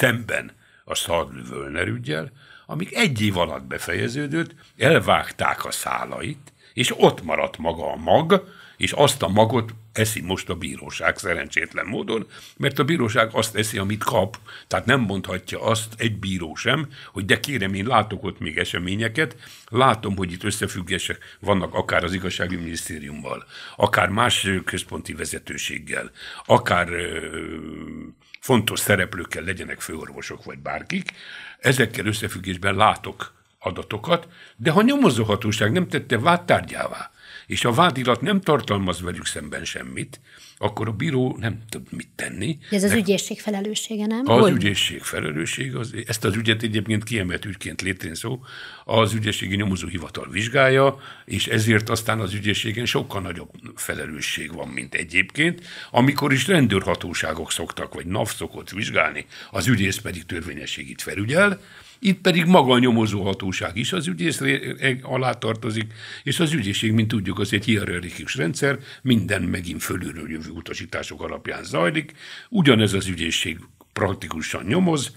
szemben a Szarlövölner ügyjel, amik egy év alatt befejeződött, elvágták a szálait, és ott maradt maga a mag, és azt a magot eszi most a bíróság szerencsétlen módon, mert a bíróság azt eszi, amit kap, tehát nem mondhatja azt egy bíró sem, hogy de kérem, én látok ott még eseményeket, látom, hogy itt összefüggések vannak akár az igazságügyi minisztériummal, akár más központi vezetőséggel, akár ö- fontos szereplőkkel legyenek főorvosok vagy bárkik, ezekkel összefüggésben látok adatokat, de ha nyomozóhatóság nem tette vádtárgyává és a vádirat nem tartalmaz velük szemben semmit, akkor a bíró nem tud mit tenni. De ez az ügyészség felelőssége, nem? Az Hogy? ügyészség felelőssége, az, ezt az ügyet egyébként kiemelt ügyként létén szó, az ügyészségi nyomozóhivatal vizsgálja, és ezért aztán az ügyészségen sokkal nagyobb felelősség van, mint egyébként, amikor is rendőrhatóságok szoktak, vagy NAV szokott vizsgálni, az ügyész pedig törvényességét felügyel, itt pedig maga a nyomozóhatóság is az ügyész alá tartozik, és az ügyészség, mint tudjuk, az egy hierarchikus rendszer, minden megint fölülről jövő utasítások alapján zajlik. Ugyanez az ügyészség praktikusan nyomoz,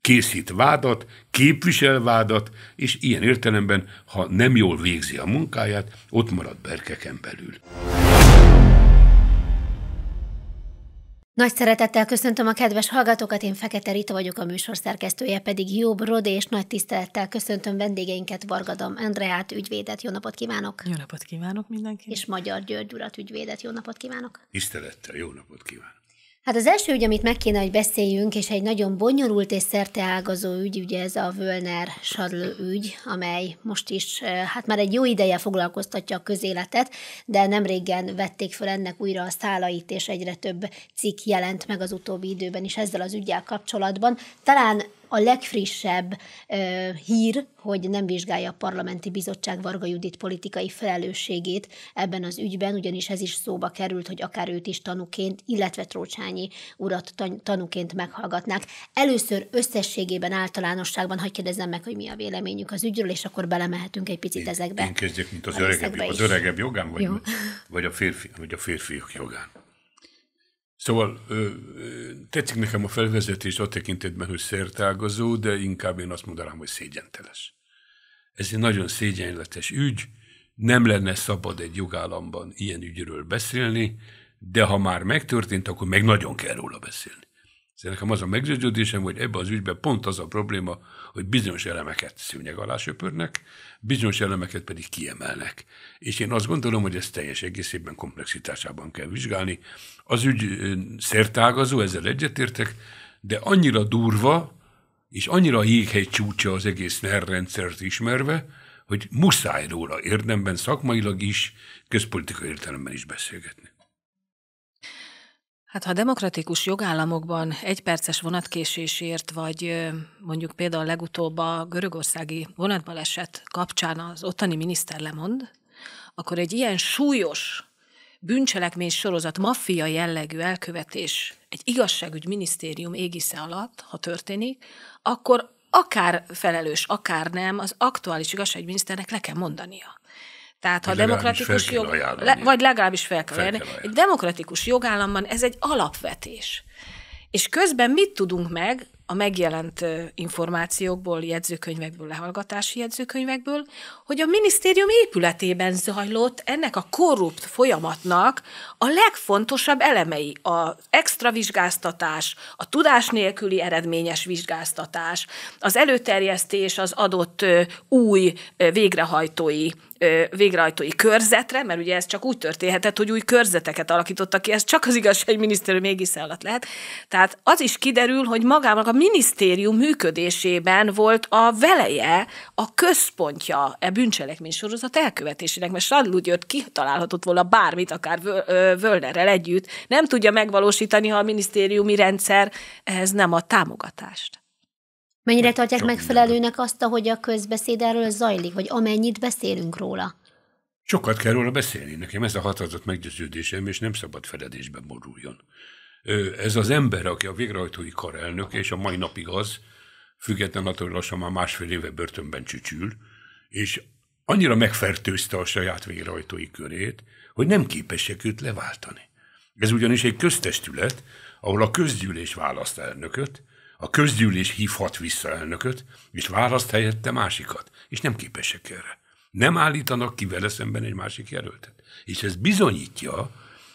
készít vádat, képvisel vádat, és ilyen értelemben, ha nem jól végzi a munkáját, ott marad berkeken belül. Nagy szeretettel köszöntöm a kedves hallgatókat, én Fekete Rita vagyok, a műsor szerkesztője pedig Jobb Rodé, és nagy tisztelettel köszöntöm vendégeinket, Vargadam Andreát, ügyvédet, jó napot kívánok! Jó napot kívánok mindenkinek! És Magyar György urat, ügyvédet, jó napot kívánok! Tisztelettel, jó napot kívánok! Hát az első ügy, amit meg kéne, hogy beszéljünk, és egy nagyon bonyolult és ágazó ügy, ugye ez a Völner Sadl ügy, amely most is, eh, hát már egy jó ideje foglalkoztatja a közéletet, de nem régen vették fel ennek újra a szálait, és egyre több cikk jelent meg az utóbbi időben is ezzel az ügyel kapcsolatban. Talán a legfrissebb ö, hír, hogy nem vizsgálja a parlamenti bizottság Varga Judit politikai felelősségét ebben az ügyben, ugyanis ez is szóba került, hogy akár őt is tanúként, illetve Trócsányi urat tanúként meghallgatnák. Először összességében, általánosságban, hagyj kérdezzem meg, hogy mi a véleményük az ügyről, és akkor belemehetünk egy picit én, ezekbe. Én kezdjek, mint az öregebb, az öregebb jogán, vagy, vagy, a férfi, vagy a férfiak jogán. Szóval tetszik nekem a felvezetés a tekintetben, hogy szertágazó, de inkább én azt mondanám, hogy szégyenteles. Ez egy nagyon szégyenletes ügy, nem lenne szabad egy jogállamban ilyen ügyről beszélni, de ha már megtörtént, akkor meg nagyon kell róla beszélni. Szóval nekem az a meggyőződésem, hogy ebbe az ügyben pont az a probléma, hogy bizonyos elemeket szűnyeg alá söpörnek, bizonyos elemeket pedig kiemelnek. És én azt gondolom, hogy ezt teljes egészében komplexitásában kell vizsgálni. Az ügy szertágazó, ezzel egyetértek, de annyira durva, és annyira jéghegy csúcsa az egész NER rendszert ismerve, hogy muszáj róla érdemben, szakmailag is, közpolitikai értelemben is beszélgetni. Hát ha demokratikus jogállamokban egy perces vonatkésésért, vagy mondjuk például legutóbb a görögországi vonatbaleset kapcsán az ottani miniszter lemond, akkor egy ilyen súlyos bűncselekmény sorozat, maffia jellegű elkövetés egy igazságügy minisztérium égisze alatt, ha történik, akkor akár felelős, akár nem, az aktuális igazságügyminiszternek le kell mondania. Tehát ha demokratikus jog, le, vagy legalábbis fel kell, fel kell ajánlani. Egy demokratikus jogállamban ez egy alapvetés. És közben mit tudunk meg a megjelent információkból, jegyzőkönyvekből, lehallgatási jegyzőkönyvekből, hogy a minisztérium épületében zajlott ennek a korrupt folyamatnak a legfontosabb elemei, az extra vizsgáztatás, a tudás nélküli eredményes vizsgáztatás, az előterjesztés az adott új végrehajtói végrehajtói körzetre, mert ugye ez csak úgy történhetett, hogy új körzeteket alakítottak ki, ez csak az igazságminisztérium égisze alatt lehet. Tehát az is kiderül, hogy magának a minisztérium működésében volt a veleje, a központja e bűncselekmény sorozat elkövetésének, mert Sadlud jött kitalálhatott volna bármit, akár Völnerrel együtt, nem tudja megvalósítani, ha a minisztériumi rendszer ez nem a támogatást. Mennyire tartják Sok megfelelőnek azt, ahogy a közbeszéd erről zajlik, vagy amennyit beszélünk róla? Sokat kell róla beszélni. Nekem ez a határozott meggyőződésem, és nem szabad feledésbe boruljon. Ez az ember, aki a végrehajtói kar elnöke, és a mai napig az, független attól lassan már másfél éve börtönben csücsül, és annyira megfertőzte a saját végrehajtói körét, hogy nem képesek őt leváltani. Ez ugyanis egy köztestület, ahol a közgyűlés választ elnököt, a közgyűlés hívhat vissza elnököt, és választ helyette másikat, és nem képesek erre. Nem állítanak ki vele szemben egy másik jelöltet. És ez bizonyítja,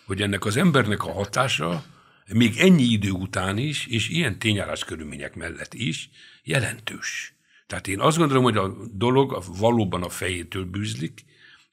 hogy ennek az embernek a hatása még ennyi idő után is, és ilyen tényállás körülmények mellett is jelentős. Tehát én azt gondolom, hogy a dolog valóban a fejétől bűzlik,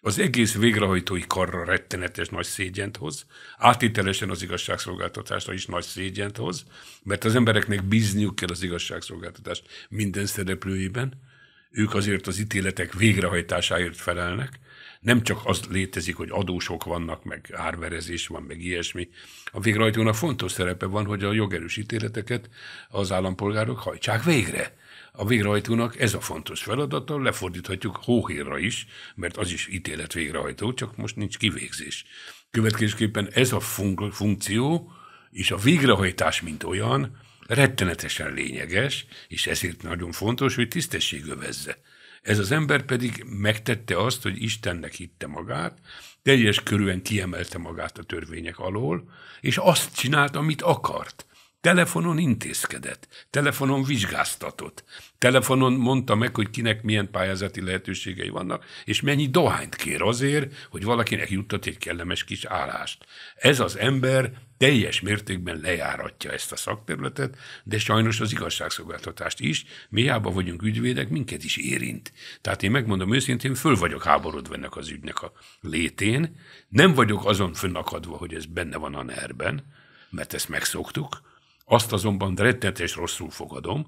az egész végrehajtói karra rettenetes nagy szégyent hoz, átételesen az igazságszolgáltatásra is nagy szégyent hoz, mert az embereknek bízniuk kell az igazságszolgáltatást minden szereplőiben, ők azért az ítéletek végrehajtásáért felelnek, nem csak az létezik, hogy adósok vannak, meg árverezés van, meg ilyesmi. A végrehajtónak fontos szerepe van, hogy a jogerős ítéleteket az állampolgárok hajtsák végre. A végrehajtónak ez a fontos feladata, lefordíthatjuk hóhírra is, mert az is ítélet végrehajtó, csak most nincs kivégzés. Következésképpen ez a fun- funkció és a végrehajtás, mint olyan, rettenetesen lényeges, és ezért nagyon fontos, hogy tisztesség övezze. Ez az ember pedig megtette azt, hogy Istennek hitte magát, teljes körülön kiemelte magát a törvények alól, és azt csinált, amit akart. Telefonon intézkedett, telefonon vizsgáztatott, telefonon mondta meg, hogy kinek milyen pályázati lehetőségei vannak, és mennyi dohányt kér azért, hogy valakinek juttat egy kellemes kis állást. Ez az ember teljes mértékben lejáratja ezt a szakterületet, de sajnos az igazságszolgáltatást is, mi hiába vagyunk ügyvédek, minket is érint. Tehát én megmondom őszintén, föl vagyok háborodva ennek az ügynek a létén, nem vagyok azon fönnakadva, hogy ez benne van a nerben, mert ezt megszoktuk, azt azonban rettetes rosszul fogadom,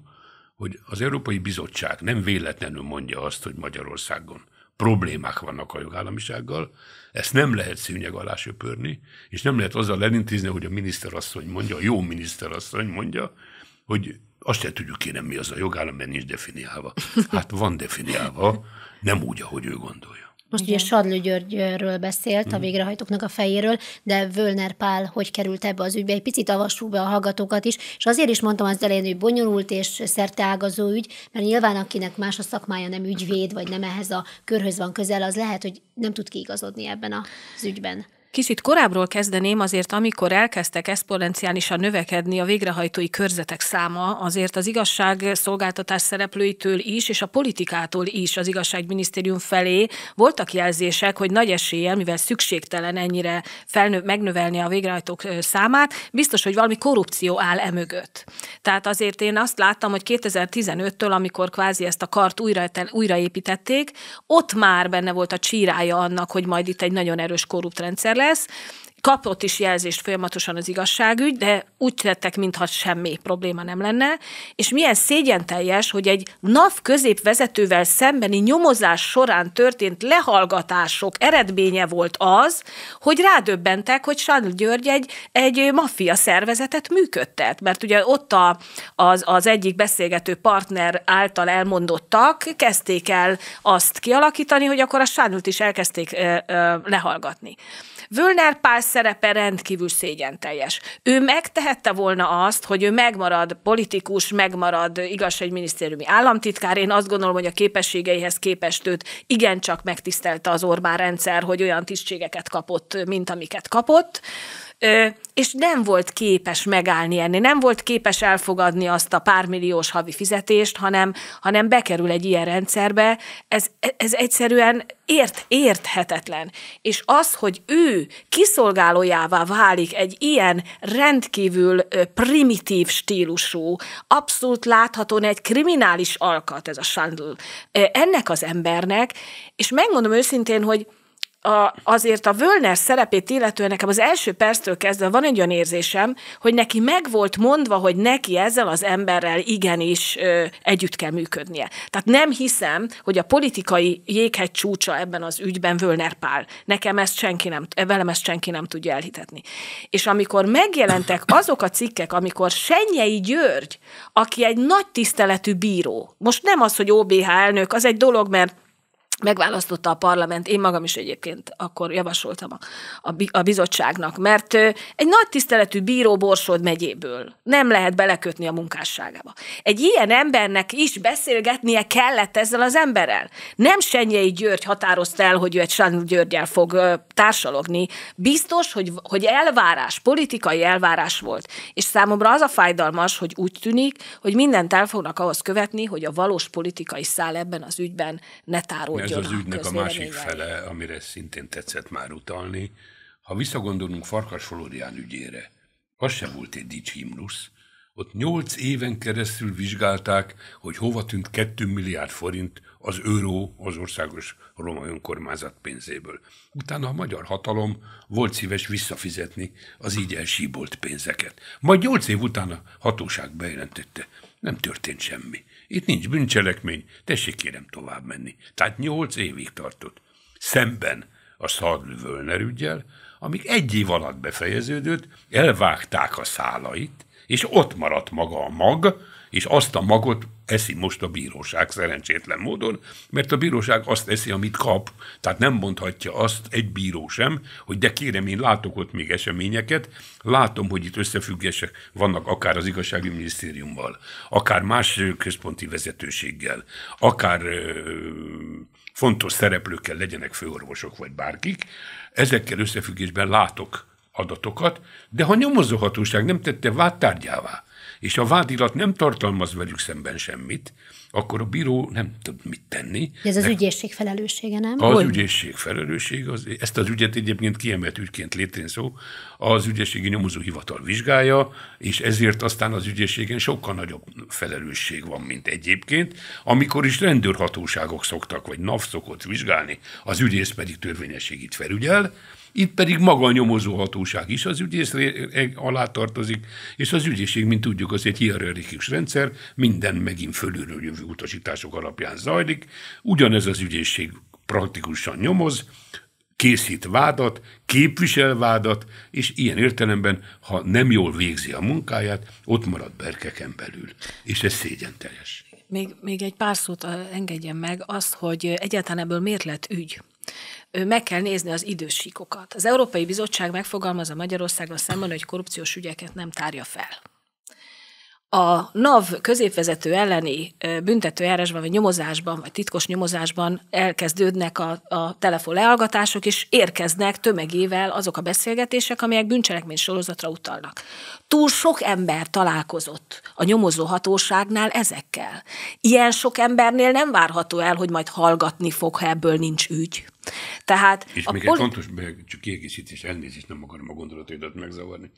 hogy az Európai Bizottság nem véletlenül mondja azt, hogy Magyarországon problémák vannak a jogállamisággal, ezt nem lehet szűnyeg alá söpörni, és nem lehet azzal elintézni, hogy a miniszterasszony mondja, a jó miniszterasszony mondja, hogy azt se tudjuk kérem, mi az a jogállam, mert nincs definiálva. Hát van definiálva, nem úgy, ahogy ő gondolja. Most Igen. ugye Sadlő Györgyről beszélt, a mhm. végrehajtóknak a fejéről, de Völner Pál hogy került ebbe az ügybe? Egy picit avassuk be a hallgatókat is, és azért is mondtam az elején, hogy bonyolult és szerteágazó ügy, mert nyilván akinek más a szakmája nem ügyvéd, vagy nem ehhez a körhöz van közel, az lehet, hogy nem tud kiigazodni ebben az ügyben. Kicsit korábbról kezdeném, azért amikor elkezdtek eszponenciálisan növekedni a végrehajtói körzetek száma, azért az igazság szolgáltatás szereplőitől is, és a politikától is az igazságminisztérium felé voltak jelzések, hogy nagy eséllyel, mivel szükségtelen ennyire felnő, megnövelni a végrehajtók számát, biztos, hogy valami korrupció áll e mögött. Tehát azért én azt láttam, hogy 2015-től, amikor kvázi ezt a kart újra, újraépítették, ott már benne volt a csírája annak, hogy majd itt egy nagyon erős korrupt rendszer Express. kapott is jelzést folyamatosan az igazságügy, de úgy tettek, mintha semmi probléma nem lenne, és milyen szégyenteljes, hogy egy NAV középvezetővel szembeni nyomozás során történt lehallgatások eredménye volt az, hogy rádöbbentek, hogy Sándor György egy, egy maffia szervezetet működtet, mert ugye ott a, az, az egyik beszélgető partner által elmondottak kezdték el azt kialakítani, hogy akkor a Sándor is elkezdték ö, ö, lehallgatni. Völner Pál szerepe rendkívül szégyen teljes. Ő megtehette volna azt, hogy ő megmarad politikus, megmarad igazságminisztériumi államtitkár. Én azt gondolom, hogy a képességeihez képest őt igencsak megtisztelte az Orbán rendszer, hogy olyan tisztségeket kapott, mint amiket kapott és nem volt képes megállni enni, nem volt képes elfogadni azt a pármilliós havi fizetést, hanem, hanem bekerül egy ilyen rendszerbe, ez, ez egyszerűen ért, érthetetlen. És az, hogy ő kiszolgálójává válik egy ilyen rendkívül primitív stílusú, abszolút láthatóan egy kriminális alkat ez a Sandl ennek az embernek, és megmondom őszintén, hogy a, azért a Völner szerepét illetően nekem az első perctől kezdve van egy olyan érzésem, hogy neki meg volt mondva, hogy neki ezzel az emberrel igenis ö, együtt kell működnie. Tehát nem hiszem, hogy a politikai jéghegy csúcsa ebben az ügyben Völner Pál. Nekem ezt senki nem, e, velem ezt senki nem tudja elhitetni. És amikor megjelentek azok a cikkek, amikor Senyei György, aki egy nagy tiszteletű bíró, most nem az, hogy OBH elnök, az egy dolog, mert megválasztotta a parlament, én magam is egyébként akkor javasoltam a, a, a bizottságnak, mert egy nagy tiszteletű bíró Borsod megyéből nem lehet belekötni a munkásságába. Egy ilyen embernek is beszélgetnie kellett ezzel az emberrel. Nem Senyei György határozta el, hogy ő egy Sándor Györgyel fog társalogni. Biztos, hogy, hogy elvárás, politikai elvárás volt. És számomra az a fájdalmas, hogy úgy tűnik, hogy mindent el fognak ahhoz követni, hogy a valós politikai szál ebben az ügyben ne tárolja az ügynek a másik fele, amire szintén tetszett már utalni. Ha visszagondolunk Farkas Florián ügyére, az sem volt egy dicsímrusz, ott nyolc éven keresztül vizsgálták, hogy hova tűnt 2 milliárd forint az euró az országos roma önkormányzat pénzéből. Utána a magyar hatalom volt szíves visszafizetni az így elsíbolt pénzeket. Majd nyolc év után a hatóság bejelentette, nem történt semmi. Itt nincs bűncselekmény, tessék kérem tovább menni. Tehát nyolc évig tartott. Szemben a Völner ügyjel, amíg egy év alatt befejeződött, elvágták a szálait, és ott maradt maga a mag, és azt a magot eszi most a bíróság szerencsétlen módon, mert a bíróság azt eszi, amit kap, tehát nem mondhatja azt egy bíró sem, hogy de kérem, én látok ott még eseményeket, látom, hogy itt összefüggések vannak akár az igazságügyi minisztériummal, akár más központi vezetőséggel, akár ö, fontos szereplőkkel legyenek főorvosok vagy bárkik, ezekkel összefüggésben látok adatokat, de ha nyomozóhatóság nem tette vádtárgyává, és a vádirat nem tartalmaz velük szemben semmit, akkor a bíró nem tud mit tenni. De ez az ügyészség felelőssége, nem? Az Hol? ügyészség felelőssége, az, ezt az ügyet egyébként kiemelt ügyként létén szó, az ügyészségi nyomozóhivatal vizsgálja, és ezért aztán az ügyészségen sokkal nagyobb felelősség van, mint egyébként, amikor is rendőrhatóságok szoktak, vagy NAV szokott vizsgálni, az ügyész pedig törvényességét felügyel, itt pedig maga a nyomozóhatóság is az ügyész alá tartozik, és az ügyészség, mint tudjuk, az egy hierarchikus rendszer, minden megint fölülről jövő utasítások alapján zajlik. Ugyanez az ügyészség praktikusan nyomoz, készít vádat, képvisel vádat, és ilyen értelemben, ha nem jól végzi a munkáját, ott marad berkeken belül. És ez szégyen teljes. Még, még egy pár szót engedjen meg azt, hogy egyáltalán ebből miért lett ügy meg kell nézni az idős Az Európai Bizottság megfogalmazza Magyarországon szemben, hogy korrupciós ügyeket nem tárja fel. A NAV középvezető elleni büntetőjárásban, vagy nyomozásban, vagy titkos nyomozásban elkezdődnek a, a telefon leallgatások, és érkeznek tömegével azok a beszélgetések, amelyek bűncselekmény sorozatra utalnak. Túl sok ember találkozott a nyomozó hatóságnál ezekkel. Ilyen sok embernél nem várható el, hogy majd hallgatni fog, ha ebből nincs ügy. Tehát És a még poli- egy fontos csak kiegészítés, elnézést, nem akarom a gondolataidat megzavarni.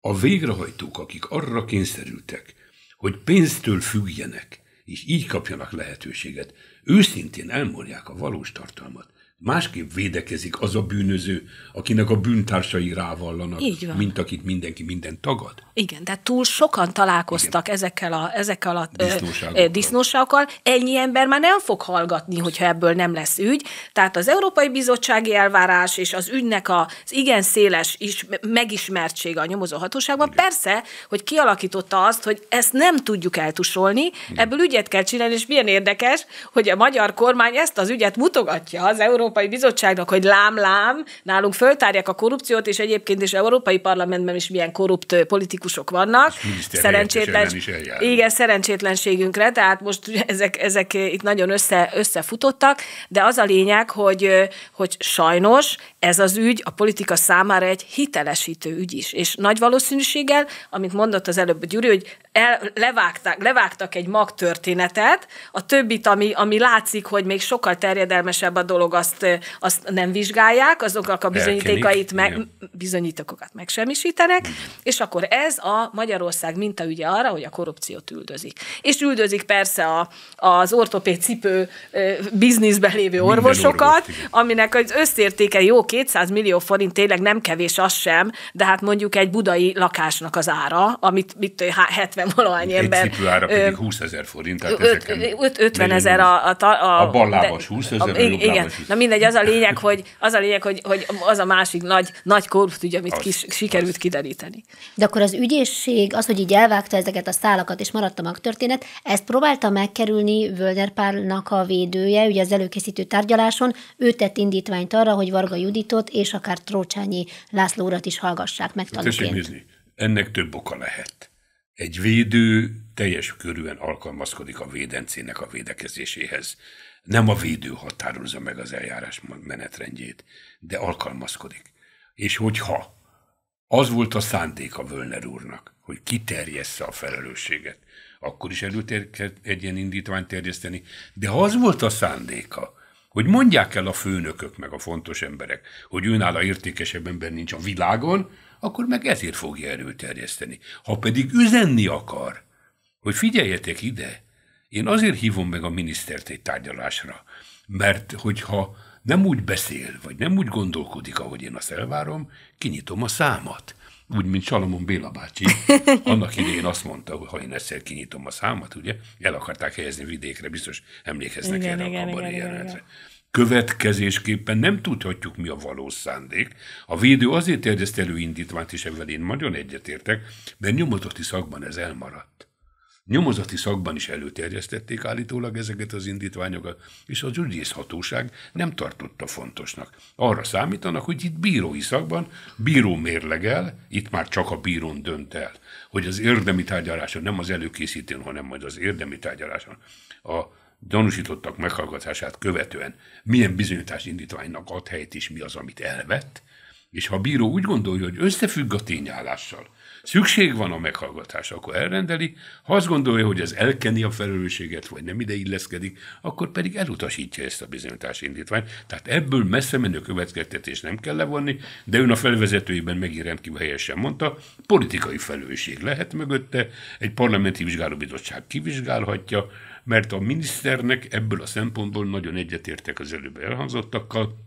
A végrehajtók, akik arra kényszerültek, hogy pénztől függjenek, és így kapjanak lehetőséget, őszintén elmondják a valós tartalmat, másképp védekezik az a bűnöző, akinek a bűntársai rávallanak, Így van. mint akit mindenki minden tagad. Igen, de túl sokan találkoztak Igen. ezekkel a, ezekkel a disznóságokkal. disznóságokkal. Ennyi ember már nem fog hallgatni, hogyha ebből nem lesz ügy. Tehát az Európai Bizottsági elvárás és az ügynek az igen széles is, megismertsége a nyomozóhatóságban Igen. persze, hogy kialakította azt, hogy ezt nem tudjuk eltusolni, Igen. ebből ügyet kell csinálni, és milyen érdekes, hogy a magyar kormány ezt az ügyet mutogatja az Európai Európai Bizottságnak, hogy lám-lám, nálunk föltárják a korrupciót, és egyébként is Európai Parlamentben is milyen korrupt politikusok vannak. Szerencsétlen... Igen, szerencsétlenségünkre, tehát most ezek, ezek itt nagyon össze, összefutottak, de az a lényeg, hogy, hogy sajnos ez az ügy a politika számára egy hitelesítő ügy is, és nagy valószínűséggel, amit mondott az előbb Gyuri, hogy el, levágták, levágtak egy magtörténetet, a többit, ami, ami látszik, hogy még sokkal terjedelmesebb a dolog, azt, azt nem vizsgálják, azoknak a bizonyítékait meg, bizonyítékokat megsemmisítenek, és akkor ez a Magyarország minta ugye arra, hogy a korrupciót üldözik. És üldözik persze a, az ortopéd cipő bizniszben lévő orvosokat, orvos, aminek az összértéke jó 200 millió forint, tényleg nem kevés az sem, de hát mondjuk egy budai lakásnak az ára, amit mit, 70 50 valahány ember. Egy cipőára pedig 20 ezer forint. Tehát öt, 50 ezer a, a, a, a ballábas 20 ezer, a, a igen. 20. Na mindegy, az a lényeg, hogy az a lényeg, hogy, hogy az a másik nagy, nagy korrupt ügy, amit az, kis, sikerült az. kideríteni. De akkor az ügyészség, az, hogy így elvágta ezeket a szálakat, és maradt a magtörténet, ezt próbálta megkerülni Völner Pálnak a védője, ugye az előkészítő tárgyaláson, ő tett indítványt arra, hogy Varga Juditot és akár Trócsányi László urat is hallgassák meg tanúként. Ennek több oka lehet. Egy védő teljes körűen alkalmazkodik a védencének a védekezéséhez. Nem a védő határozza meg az eljárás menetrendjét, de alkalmazkodik. És hogyha az volt a szándék a Völner úrnak, hogy kiterjessze a felelősséget, akkor is elő egy ilyen indítványt terjeszteni, de ha az volt a szándéka, hogy mondják el a főnökök meg a fontos emberek, hogy a értékesebb ember nincs a világon, akkor meg ezért fogja előterjeszteni. Ha pedig üzenni akar, hogy figyeljetek ide, én azért hívom meg a minisztert egy tárgyalásra, mert hogyha nem úgy beszél, vagy nem úgy gondolkodik, ahogy én azt elvárom, kinyitom a számat. Úgy, mint Salomon Béla bácsi. Annak idején azt mondta, hogy ha én egyszer kinyitom a számat, ugye, el akarták helyezni vidékre, biztos emlékeznek igen, erre igen, a jelenetre. Igen, igen. Következésképpen nem tudhatjuk, mi a valós szándék. A védő azért terjeszt elő indítványt, és ebben én nagyon egyetértek, mert nyomozati szakban ez elmaradt. Nyomozati szakban is előterjesztették állítólag ezeket az indítványokat, és az ügyészhatóság nem tartotta fontosnak. Arra számítanak, hogy itt bírói szakban bíró mérlegel, itt már csak a bírón dönt el, hogy az érdemi tárgyaláson, nem az előkészítőn, hanem majd az érdemi tárgyaláson a gyanúsítottak meghallgatását követően milyen bizonyítás indítványnak ad helyt és mi az, amit elvett, és ha a bíró úgy gondolja, hogy összefügg a tényállással, szükség van a meghallgatásra, akkor elrendeli, ha azt gondolja, hogy ez elkeni a felelősséget, vagy nem ide illeszkedik, akkor pedig elutasítja ezt a bizonyítás indítványt. Tehát ebből messze menő következtetés nem kell levonni, de ön a felvezetőjében megint rendkívül helyesen mondta, politikai felelősség lehet mögötte, egy parlamenti vizsgálóbizottság kivizsgálhatja, mert a miniszternek ebből a szempontból nagyon egyetértek az előbb elhangzottakkal,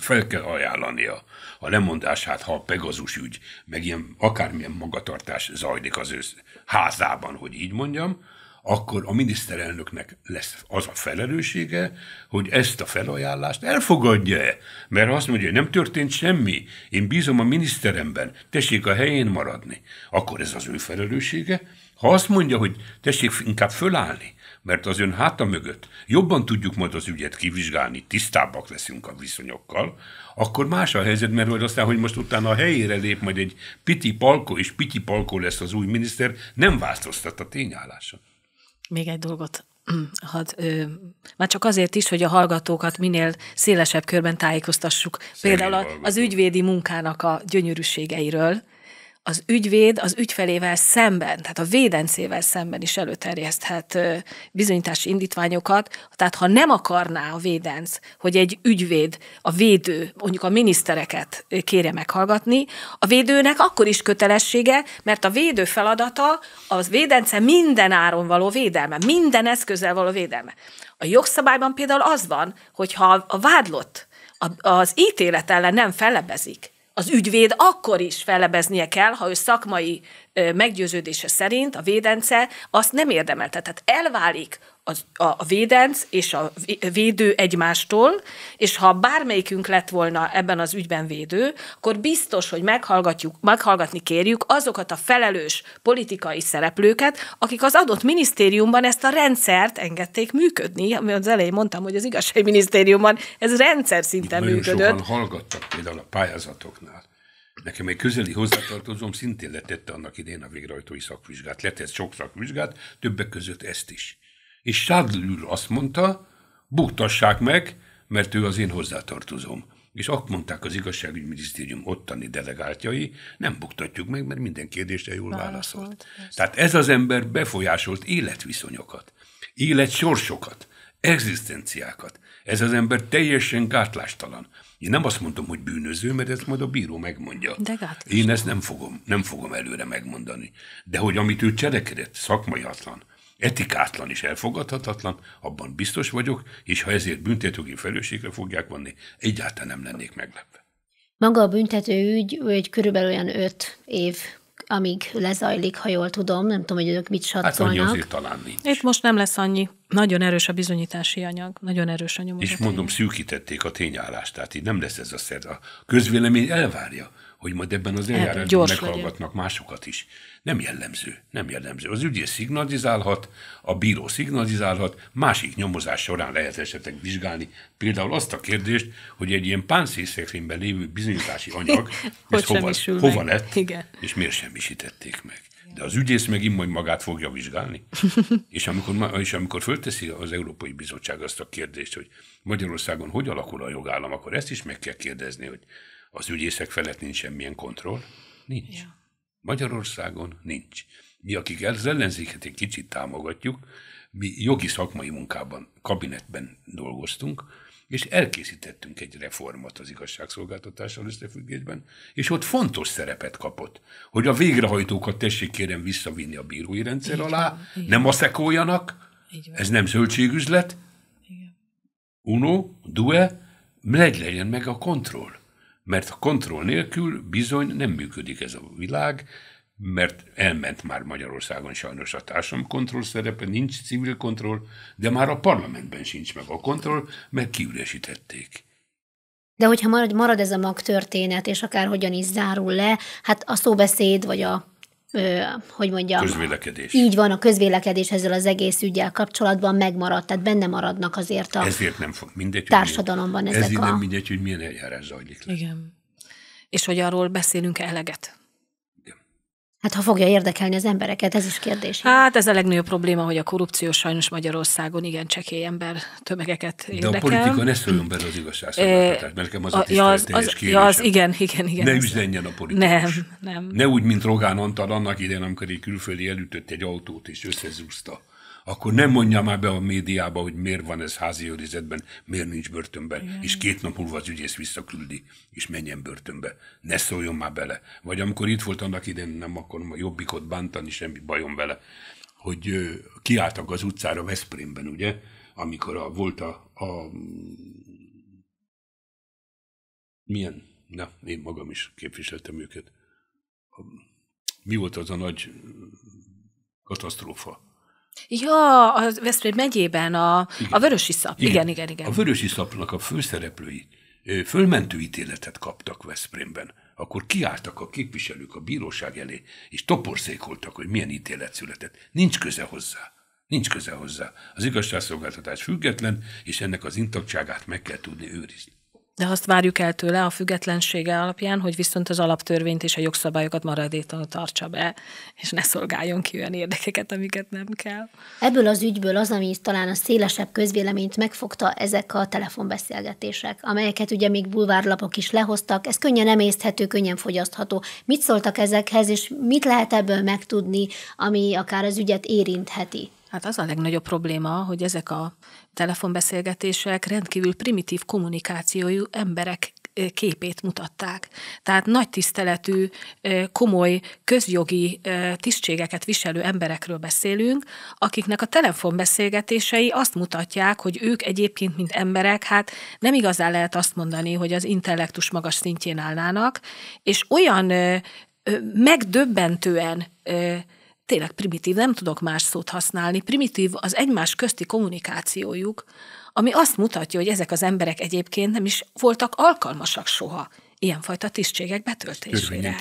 fel kell ajánlania a lemondását, ha a Pegazus ügy, meg ilyen akármilyen magatartás zajlik az ő házában, hogy így mondjam, akkor a miniszterelnöknek lesz az a felelőssége, hogy ezt a felajánlást elfogadja-e. Mert ha azt mondja, hogy nem történt semmi, én bízom a miniszteremben, tessék a helyén maradni, akkor ez az ő felelőssége. Ha azt mondja, hogy tessék inkább fölállni, mert az ön háta mögött jobban tudjuk majd az ügyet kivizsgálni, tisztábbak leszünk a viszonyokkal, akkor más a helyzet, mert hogy aztán, hogy most utána a helyére lép majd egy piti palkó, és piti palkó lesz az új miniszter, nem változtat a tényálláson. Még egy dolgot hát, ö, már csak azért is, hogy a hallgatókat minél szélesebb körben tájékoztassuk. Például az ügyvédi munkának a gyönyörűségeiről, az ügyvéd az ügyfelével szemben, tehát a védencével szemben is előterjeszthet bizonyítási indítványokat. Tehát ha nem akarná a védenc, hogy egy ügyvéd, a védő, mondjuk a minisztereket kérje meghallgatni, a védőnek akkor is kötelessége, mert a védő feladata az védence minden áron való védelme, minden eszközzel való védelme. A jogszabályban például az van, hogyha a vádlott az ítélet ellen nem fellebezik, az ügyvéd akkor is fellebeznie kell, ha ő szakmai meggyőződése szerint a védence azt nem érdemelte. Tehát elválik az, a, védenc és a védő egymástól, és ha bármelyikünk lett volna ebben az ügyben védő, akkor biztos, hogy meghallgatjuk, meghallgatni kérjük azokat a felelős politikai szereplőket, akik az adott minisztériumban ezt a rendszert engedték működni. Ami az elején mondtam, hogy az igazságminisztériumban ez rendszer szinten Itt működött. Nagyon sokan hallgattak például a pályázatoknál. Nekem egy közeli hozzátartozom szintén letette annak idén a végrehajtói szakvizsgát. Letett sok szakvizsgát, többek között ezt is és Sádlül azt mondta, buktassák meg, mert ő az én hozzátartozom. És akkor mondták az igazságügyminisztérium ottani delegáltjai, nem buktatjuk meg, mert minden kérdésre jól válaszolt. válaszolt. Tehát ez az ember befolyásolt életviszonyokat, életsorsokat, egzisztenciákat. Ez az ember teljesen gátlástalan. Én nem azt mondom, hogy bűnöző, mert ezt majd a bíró megmondja. De gátlástalan. Én ezt nem fogom, nem fogom előre megmondani. De hogy amit ő cselekedett, szakmaiatlan, Etikátlan és elfogadhatatlan, abban biztos vagyok, és ha ezért büntetőgi felelősségre fogják vonni, egyáltalán nem lennék meglepve. Maga a büntető ügy, egy körülbelül olyan öt év amíg lezajlik, ha jól tudom, nem tudom, hogy ők mit hát satszolnak. Hát annyi azért talán nincs. Itt most nem lesz annyi. Nagyon erős a bizonyítási anyag, nagyon erős a nyomozat. És mondom, szűkítették a tényállást, tehát így nem lesz ez a szer. A közvélemény elvárja, hogy majd ebben az hát, eljárásban meghallgatnak legyen. másokat is. Nem jellemző, nem jellemző. Az ügyész szignalizálhat, a bíró szignalizálhat, másik nyomozás során lehet esetleg vizsgálni. Például azt a kérdést, hogy egy ilyen páncészekrényben lévő bizonyítási anyag, hogy hova, hova lett, Igen. és miért semmisítették meg. De az ügyész meg majd magát fogja vizsgálni. és, amikor, és amikor fölteszi az Európai Bizottság azt a kérdést, hogy Magyarországon hogy alakul a jogállam, akkor ezt is meg kell kérdezni, hogy az ügyészek felett nincs semmilyen kontroll? Nincs. Ja. Magyarországon nincs. Mi, akik az ellenzéket egy kicsit támogatjuk, mi jogi szakmai munkában, kabinetben dolgoztunk, és elkészítettünk egy reformot az igazságszolgáltatással összefüggésben, és ott fontos szerepet kapott, hogy a végrehajtókat tessék kérem visszavinni a bírói rendszer így alá, van, nem van. aszekoljanak, ez nem zöldségüzlet, Igen. uno, due, legyen meg a kontroll mert a kontroll nélkül bizony nem működik ez a világ, mert elment már Magyarországon sajnos a társam kontroll szerepe, nincs civil kontroll, de már a parlamentben sincs meg a kontroll, mert kiüresítették. De hogyha marad, marad ez a mag történet, és akár hogyan is zárul le, hát a szóbeszéd vagy a ö, hogy mondjam... Közvélekedés. Így van, a közvélekedés ezzel az egész ügyel kapcsolatban megmaradt, tehát benne maradnak azért a Ezért nem fog mindegy, társadalomban ezek ezért a... nem mindegy, hogy milyen eljárás zajlik le. Igen. És hogy arról beszélünk eleget Hát ha fogja érdekelni az embereket, ez is kérdés. Hát ez a legnagyobb probléma, hogy a korrupció sajnos Magyarországon igen csekély ember tömegeket érdekel. De a politika ne szóljon bele az igazságszolgáltatás, eh, mert nekem az a, a ja, az, az, ja, az, igen, igen, igen. Ne üzenjen a politikus. Nem, nem. Ne úgy, mint Rogán Antal annak idején, amikor egy külföldi elütött egy autót és összezúzta akkor nem mondja már be a médiába, hogy miért van ez házi őrizetben, miért nincs börtönben, Igen. és két nap múlva az ügyész visszaküldi, és menjen börtönbe. Ne szóljon már bele. Vagy amikor itt volt annak idén, nem akarom a jobbikot bántani, semmi bajom vele, hogy kiálltak az utcára Veszprémben, ugye, amikor a, volt a, a milyen, na, én magam is képviseltem őket. Mi volt az a nagy katasztrófa? Ja, a Veszprém megyében, a, igen. a Vörösi Szap. Igen. igen, igen, igen. A Vörösi Szapnak a főszereplői fölmentő ítéletet kaptak Veszprémben. Akkor kiálltak a képviselők a bíróság elé, és toporszékoltak, hogy milyen ítélet született. Nincs köze hozzá. Nincs köze hozzá. Az igazságszolgáltatás független, és ennek az intaktságát meg kell tudni őrizni de azt várjuk el tőle a függetlensége alapján, hogy viszont az alaptörvényt és a jogszabályokat maradéktalanul tartsa be, és ne szolgáljon ki olyan érdekeket, amiket nem kell. Ebből az ügyből az, ami talán a szélesebb közvéleményt megfogta, ezek a telefonbeszélgetések, amelyeket ugye még bulvárlapok is lehoztak, ez könnyen emészthető, könnyen fogyasztható. Mit szóltak ezekhez, és mit lehet ebből megtudni, ami akár az ügyet érintheti? Hát az a legnagyobb probléma, hogy ezek a telefonbeszélgetések rendkívül primitív kommunikációjú emberek e, képét mutatták. Tehát nagy tiszteletű, e, komoly közjogi e, tisztségeket viselő emberekről beszélünk, akiknek a telefonbeszélgetései azt mutatják, hogy ők egyébként, mint emberek, hát nem igazán lehet azt mondani, hogy az intellektus magas szintjén állnának, és olyan megdöbbentően tényleg primitív, nem tudok más szót használni, primitív az egymás közti kommunikációjuk, ami azt mutatja, hogy ezek az emberek egyébként nem is voltak alkalmasak soha ilyenfajta tisztségek betöltésére.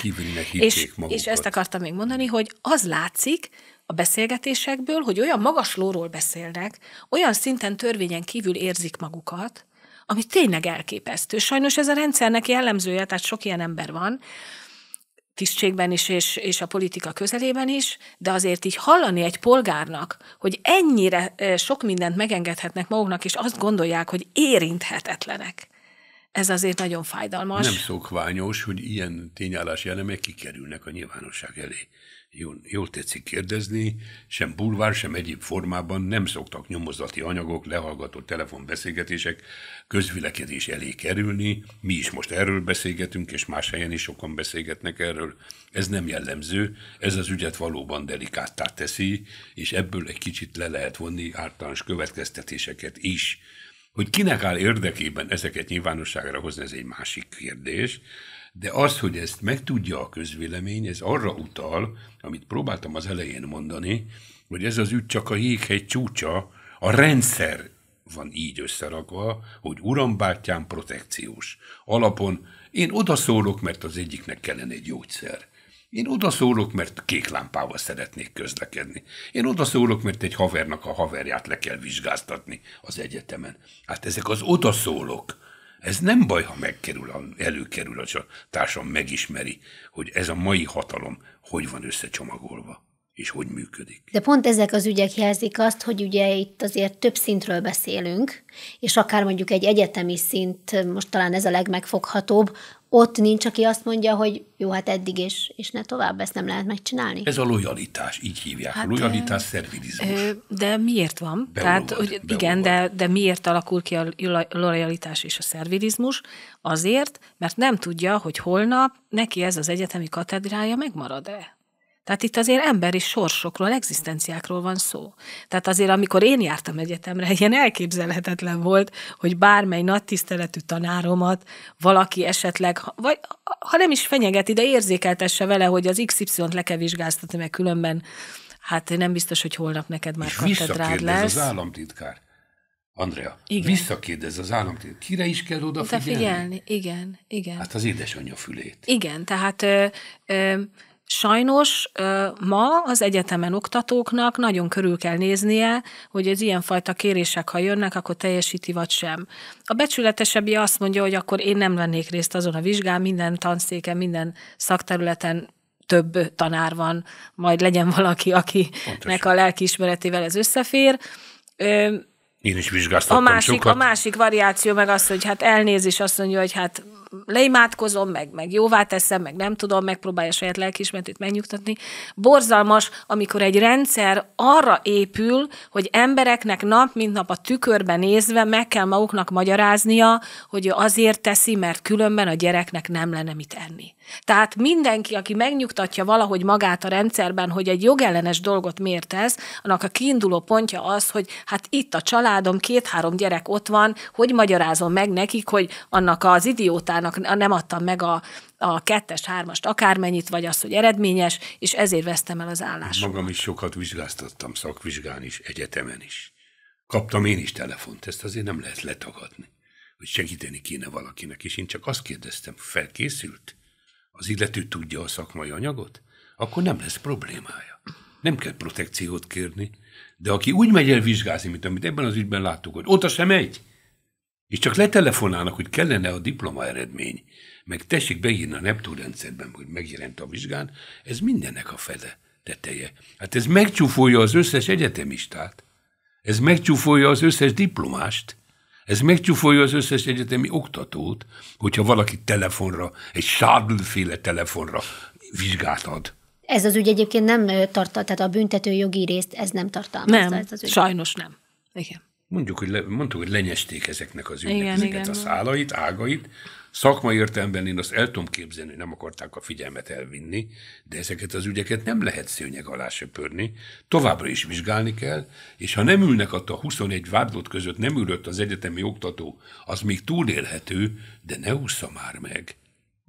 És, és ezt akartam még mondani, hogy az látszik a beszélgetésekből, hogy olyan magas lóról beszélnek, olyan szinten törvényen kívül érzik magukat, ami tényleg elképesztő. Sajnos ez a rendszernek jellemzője, tehát sok ilyen ember van, tisztségben is, és, és a politika közelében is, de azért így hallani egy polgárnak, hogy ennyire sok mindent megengedhetnek maguknak, és azt gondolják, hogy érinthetetlenek. Ez azért nagyon fájdalmas. Nem szokványos, hogy ilyen tényállási elemek kikerülnek a nyilvánosság elé jól, jól tetszik kérdezni, sem bulvár, sem egyéb formában nem szoktak nyomozati anyagok, lehallgatott telefonbeszélgetések közvilekedés elé kerülni. Mi is most erről beszélgetünk, és más helyen is sokan beszélgetnek erről. Ez nem jellemző, ez az ügyet valóban delikáttá teszi, és ebből egy kicsit le lehet vonni általános következtetéseket is. Hogy kinek áll érdekében ezeket nyilvánosságra hozni, ez egy másik kérdés, de az, hogy ezt megtudja a közvélemény, ez arra utal, amit próbáltam az elején mondani, hogy ez az ügy csak a jéghegy csúcsa, a rendszer van így összerakva, hogy urambátyám protekciós. Alapon én odaszólok, mert az egyiknek kellene egy gyógyszer. Én odaszólok, mert kék lámpával szeretnék közlekedni. Én odaszólok, mert egy havernak a haverját le kell vizsgáztatni az egyetemen. Hát ezek az odaszólok, ez nem baj, ha megkerül, előkerül, a társam megismeri, hogy ez a mai hatalom hogy van összecsomagolva és hogy működik. De pont ezek az ügyek jelzik azt, hogy ugye itt azért több szintről beszélünk, és akár mondjuk egy egyetemi szint, most talán ez a legmegfoghatóbb, ott nincs, aki azt mondja, hogy jó, hát eddig és, és ne tovább, ezt nem lehet megcsinálni. Ez a lojalitás, így hívják. Hát, a lojalitás szervilizmus. De miért van? Beulogat, Tehát, hogy igen, de, de miért alakul ki a lojalitás és a szervilizmus? Azért, mert nem tudja, hogy holnap neki ez az egyetemi katedrája megmarad-e. Tehát itt azért emberi sorsokról, egzisztenciákról van szó. Tehát azért, amikor én jártam egyetemre, ilyen elképzelhetetlen volt, hogy bármely nagy tiszteletű tanáromat valaki esetleg, vagy ha nem is fenyegeti, de érzékeltesse vele, hogy az XY-t le kell vizsgáztatni, mert különben hát nem biztos, hogy holnap neked már katedrád lesz. az államtitkár. Andrea, igen. visszakérdez az államtitkár, kire is kell odafigyelni? De figyelni, igen, igen. Hát az édesanyja fülét. Igen, tehát ö, ö, Sajnos ma az egyetemen oktatóknak nagyon körül kell néznie, hogy az ilyenfajta kérések, ha jönnek, akkor teljesíti vagy sem. A becsületesebbi azt mondja, hogy akkor én nem vennék részt azon a vizsgán, minden tanszéken, minden szakterületen több tanár van, majd legyen valaki, akinek Pontos. a lelkiismeretével ez összefér én is vizsgáztattam a másik, sokat. A másik variáció meg az, hogy hát elnézés azt mondja, hogy hát leimádkozom, meg, meg jóvá teszem, meg nem tudom, megpróbálja saját lelkiismeretét megnyugtatni. Borzalmas, amikor egy rendszer arra épül, hogy embereknek nap mint nap a tükörbe nézve meg kell maguknak magyaráznia, hogy azért teszi, mert különben a gyereknek nem lenne mit enni. Tehát mindenki, aki megnyugtatja valahogy magát a rendszerben, hogy egy jogellenes dolgot miért ez, annak a kiinduló pontja az, hogy hát itt a családom, két-három gyerek ott van, hogy magyarázom meg nekik, hogy annak az idiótának nem adtam meg a, a kettes, hármast, akármennyit, vagy az, hogy eredményes, és ezért vesztem el az állást. Magam is sokat vizsgáztattam, szakvizsgán is, egyetemen is. Kaptam én is telefont, ezt azért nem lehet letagadni, hogy segíteni kéne valakinek, és én csak azt kérdeztem, felkészült? az illető tudja a szakmai anyagot, akkor nem lesz problémája. Nem kell protekciót kérni, de aki úgy megy el vizsgázni, mint amit ebben az ügyben láttuk, hogy oda sem megy, és csak letelefonálnak, hogy kellene a diploma eredmény, meg tessék beírni a Neptun rendszerben, hogy megjelent a vizsgán, ez mindennek a fele teteje. Hát ez megcsúfolja az összes egyetemistát, ez megcsúfolja az összes diplomást, ez megcsúfolja az összes egyetemi oktatót, hogyha valaki telefonra, egy sádlféle telefonra vizsgát ad. Ez az ügy egyébként nem tartal, tehát a büntető jogi részt ez nem tartalmazza. Nem, ez az ügy. sajnos nem. Igen. Mondjuk, hogy le, mondtuk, hogy lenyesték ezeknek az ügynek igen, ezeket igen. a szálait, ágait, Szakma értelemben én azt el tudom képzelni, hogy nem akarták a figyelmet elvinni, de ezeket az ügyeket nem lehet szőnyeg alá söpörni, továbbra is vizsgálni kell, és ha nem ülnek ott a 21 vádlott között, nem ülött az egyetemi oktató, az még túlélhető, de ne ússza már meg.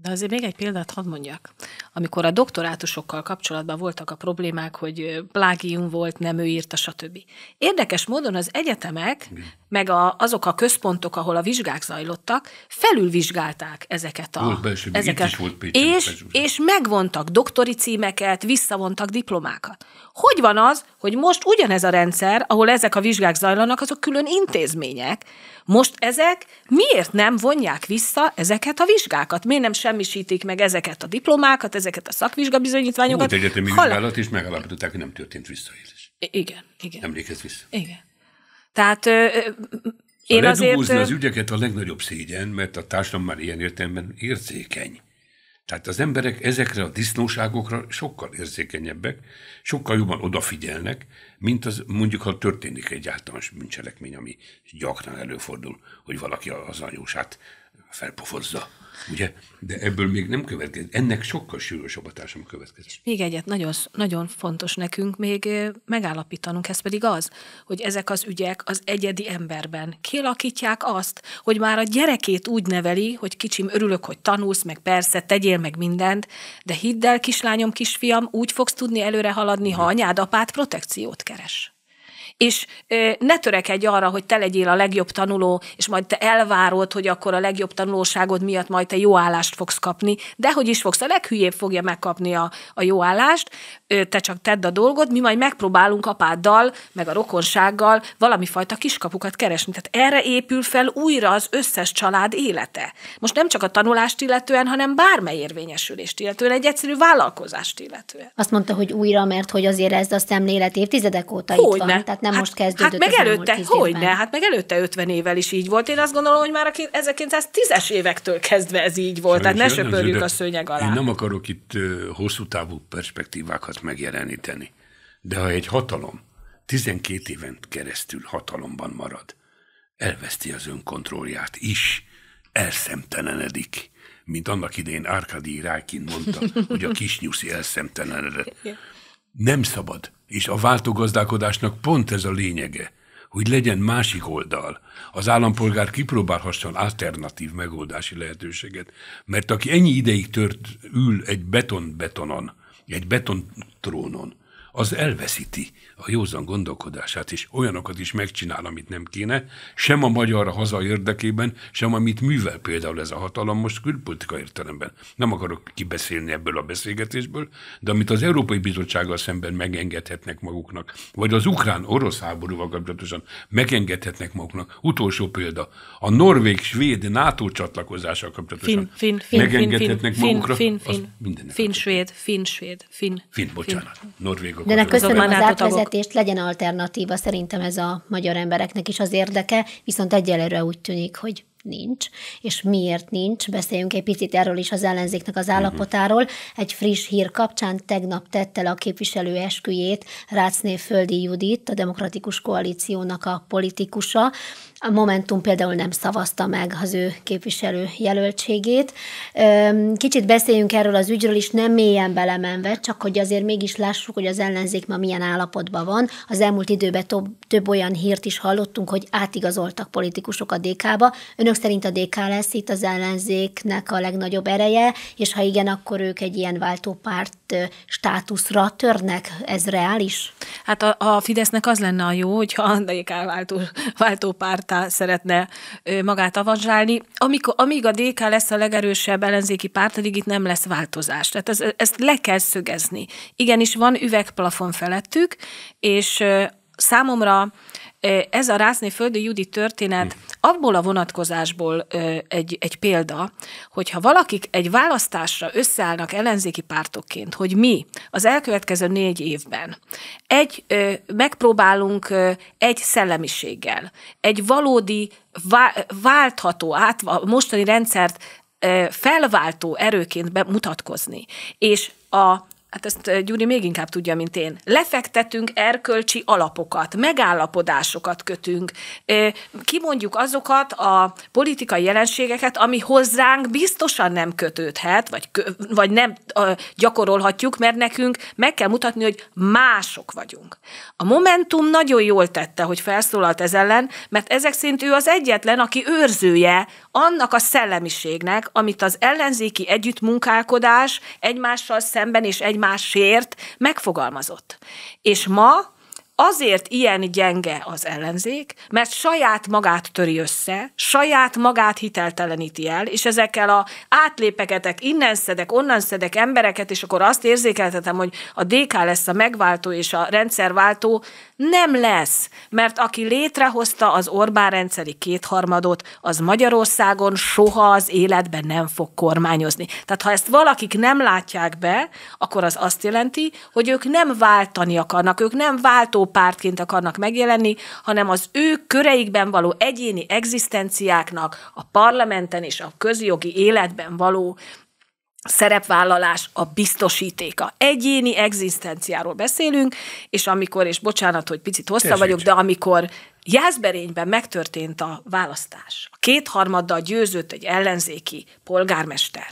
De azért még egy példát hadd mondjak. Amikor a doktorátusokkal kapcsolatban voltak a problémák, hogy plágium volt, nem ő írta, stb. Érdekes módon az egyetemek, Igen. meg a, azok a központok, ahol a vizsgák zajlottak, felülvizsgálták ezeket a... Volt belső, ezeket, is volt Péter, és, és megvontak doktori címeket, visszavontak diplomákat. Hogy van az, hogy most ugyanez a rendszer, ahol ezek a vizsgák zajlanak, azok külön intézmények, most ezek miért nem vonják vissza ezeket a vizsgákat? Miért nem semmisítik meg ezeket a diplomákat, ezeket a szakvizsgabizonyítványokat. Volt egyetemi Halál... vizsgálat, és megalapították, hogy nem történt visszaélés. igen, igen. Emlékezz vissza. Igen. Tehát ö, én azért... az ügyeket a legnagyobb szégyen, mert a társadalom már ilyen értelemben érzékeny. Tehát az emberek ezekre a disznóságokra sokkal érzékenyebbek, sokkal jobban odafigyelnek, mint az mondjuk, ha történik egy általános bűncselekmény, ami gyakran előfordul, hogy valaki az anyósát felpofozza. Ugye? De ebből még nem következik. Ennek sokkal sűrűsebb társam következik. És még egyet, nagyon, nagyon fontos nekünk még megállapítanunk, ez pedig az, hogy ezek az ügyek az egyedi emberben kialakítják azt, hogy már a gyerekét úgy neveli, hogy kicsim, örülök, hogy tanulsz, meg persze, tegyél meg mindent, de hidd el, kislányom, kisfiam, úgy fogsz tudni előre haladni, ha mhm. anyád apát protekciót keres és ne törekedj arra, hogy te legyél a legjobb tanuló, és majd te elvárod, hogy akkor a legjobb tanulóságod miatt majd te jó állást fogsz kapni, de hogy is fogsz, a leghülyébb fogja megkapni a, a jó állást, te csak tedd a dolgod, mi majd megpróbálunk apáddal, meg a rokonsággal valami fajta kiskapukat keresni. Tehát erre épül fel újra az összes család élete. Most nem csak a tanulást illetően, hanem bármely érvényesülést illetően, egy egyszerű vállalkozást illetően. Azt mondta, hogy újra, mert hogy azért ez a szemlélet évtizedek óta hogy itt van. Tehát nem hát, most kezdődött. Hát meg előtte, hogy ne, hát meg előtte 50 évvel is így volt. Én azt gondolom, hogy már a 1910-es évektől kezdve ez így volt. Szerint tehát ne söpörjük a szőnyeg alá. Én nem akarok itt hosszú távú perspektívákat megjeleníteni. De ha egy hatalom 12 éven keresztül hatalomban marad, elveszti az önkontrollját is, elszemtelenedik, mint annak idén Árkadi Rákin mondta, hogy a kisnyuszi elszemtelenedett. Nem szabad. És a váltogazdálkodásnak pont ez a lényege, hogy legyen másik oldal. Az állampolgár kipróbálhasson alternatív megoldási lehetőséget. Mert aki ennyi ideig tört, ül egy beton betonon, egy beton trónon, az elveszíti a józan gondolkodását, és olyanokat is megcsinál, amit nem kéne, sem a magyar haza érdekében, sem amit művel például ez a hatalom most külpolitika értelemben. Nem akarok kibeszélni ebből a beszélgetésből, de amit az Európai Bizottsággal szemben megengedhetnek maguknak, vagy az ukrán-orosz háborúval kapcsolatosan megengedhetnek maguknak. Utolsó példa, a norvég-svéd NATO csatlakozással kapcsolatosan fin, fin, fin, megengedhetnek fin, magukra. Fin, fin, fin, fin, fin, svéd, fin, svéd, fin. Fin, bocsánat, fin. norvégok. De neközben szóval az, az fizetést, legyen alternatíva, szerintem ez a magyar embereknek is az érdeke, viszont egyelőre úgy tűnik, hogy nincs, és miért nincs, beszéljünk egy picit erről is az ellenzéknek az állapotáról. Mhm. Egy friss hír kapcsán tegnap tette le a képviselő esküjét Rácné Földi Judit, a Demokratikus Koalíciónak a politikusa, a Momentum például nem szavazta meg az ő képviselő jelöltségét. Kicsit beszéljünk erről az ügyről is, nem mélyen belemenve, csak hogy azért mégis lássuk, hogy az ellenzék ma milyen állapotban van. Az elmúlt időben több, több olyan hírt is hallottunk, hogy átigazoltak politikusok a DK-ba. Önök szerint a DK lesz itt az ellenzéknek a legnagyobb ereje, és ha igen, akkor ők egy ilyen váltópárt státuszra törnek. Ez reális? Hát a, a Fidesznek az lenne a jó, hogyha a DK váltó, váltópárt szeretne magát avanzsálni. Amikor, amíg a DK lesz a legerősebb ellenzéki párt, addig itt nem lesz változás. Tehát ez, ezt le kell szögezni. Igenis, van üvegplafon felettük, és számomra ez a Rászné Földi Judi történet hm. abból a vonatkozásból egy, egy példa, hogyha valakik egy választásra összeállnak ellenzéki pártokként, hogy mi az elkövetkező négy évben egy megpróbálunk egy szellemiséggel, egy valódi váltható, át, mostani rendszert felváltó erőként bemutatkozni. És a Hát ezt eh, Gyuri még inkább tudja, mint én. Lefektetünk erkölcsi alapokat, megállapodásokat kötünk, eh, kimondjuk azokat a politikai jelenségeket, ami hozzánk biztosan nem kötődhet, vagy, vagy nem gyakorolhatjuk, mert nekünk meg kell mutatni, hogy mások vagyunk. A Momentum nagyon jól tette, hogy felszólalt ez ellen, mert ezek szerint ő az egyetlen, aki őrzője annak a szellemiségnek, amit az ellenzéki együttmunkálkodás egymással szemben és egymással egymásért megfogalmazott. És ma azért ilyen gyenge az ellenzék, mert saját magát töri össze, saját magát hitelteleníti el, és ezekkel a átlépeketek, innen szedek, onnan szedek embereket, és akkor azt érzékeltetem, hogy a DK lesz a megváltó és a rendszerváltó, nem lesz, mert aki létrehozta az Orbán rendszeri kétharmadot, az Magyarországon soha az életben nem fog kormányozni. Tehát ha ezt valakik nem látják be, akkor az azt jelenti, hogy ők nem váltani akarnak, ők nem váltó pártként akarnak megjelenni, hanem az ő köreikben való egyéni egzisztenciáknak a parlamenten és a közjogi életben való szerepvállalás a biztosítéka. Egyéni egzisztenciáról beszélünk, és amikor, és bocsánat, hogy picit hosszabb vagyok, de amikor Jászberényben megtörtént a választás. A kétharmaddal győzött egy ellenzéki polgármester.